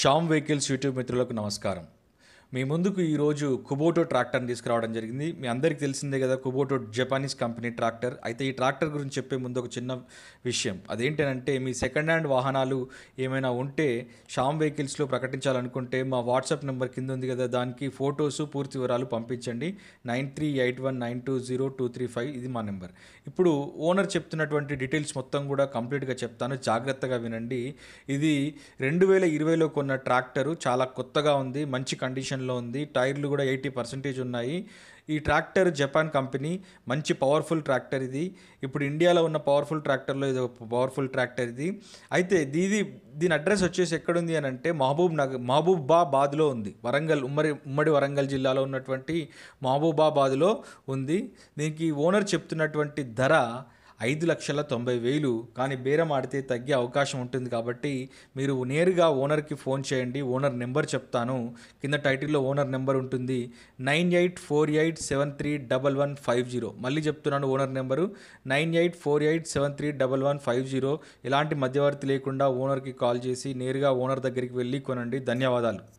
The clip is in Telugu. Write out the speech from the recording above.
షామ్ వెహికల్స్ యూట్యూబ్ మిత్రులకు నమస్కారం మీ ముందుకు ఈరోజు కుబోటో ట్రాక్టర్ని తీసుకురావడం జరిగింది మీ అందరికీ తెలిసిందే కదా కుబోటో జపానీస్ కంపెనీ ట్రాక్టర్ అయితే ఈ ట్రాక్టర్ గురించి చెప్పే ముందు ఒక చిన్న విషయం అదేంటంటే మీ సెకండ్ హ్యాండ్ వాహనాలు ఏమైనా ఉంటే షామ్ వెహికల్స్లో ప్రకటించాలనుకుంటే మా వాట్సాప్ నెంబర్ కింద ఉంది కదా దానికి ఫొటోస్ పూర్తి వివరాలు పంపించండి nine three eight one nine two zero two three five ఇది మా నెంబర్ ఇప్పుడు ఓనర్ చెప్తున్నటువంటి డీటెయిల్స్ మొత్తం కూడా కంప్లీట్గా చెప్తాను జాగ్రత్తగా వినండి ఇది రెండు వేల ఇరవైలో కొన్న ట్రాక్టరు చాలా కొత్తగా ఉంది మంచి కండిషన్ కండిషన్లో ఉంది టైర్లు కూడా ఎయిటీ పర్సెంటేజ్ ఉన్నాయి ఈ ట్రాక్టర్ జపాన్ కంపెనీ మంచి పవర్ఫుల్ ట్రాక్టర్ ఇది ఇప్పుడు ఇండియాలో ఉన్న పవర్ఫుల్ ట్రాక్టర్లో ఇది ఒక పవర్ఫుల్ ట్రాక్టర్ ఇది అయితే దీది దీని అడ్రస్ వచ్చేసి ఎక్కడుంది అని అంటే మహబూబ్ నగర్ మహబూబాబాద్లో ఉంది వరంగల్ ఉమ్మడి ఉమ్మడి వరంగల్ జిల్లాలో ఉన్నటువంటి మహబూబాబాద్లో ఉంది దీనికి ఓనర్ చెప్తున్నటువంటి ధర ఐదు లక్షల తొంభై వేలు కానీ బేరం ఆడితే తగ్గే అవకాశం ఉంటుంది కాబట్టి మీరు నేరుగా ఓనర్కి ఫోన్ చేయండి ఓనర్ నెంబర్ చెప్తాను కింద టైటిల్లో ఓనర్ నెంబర్ ఉంటుంది nine eight four eight seven three double one five zero మళ్ళీ చెప్తున్నాను owner number nine eight four eight seven three double one five zero ఇలాంటి మధ్యవర్తి లేకుండా ఓనర్కి కాల్ చేసి నేరుగా ఓనర్ దగ్గరికి వెళ్ళి కొనండి ధన్యవాదాలు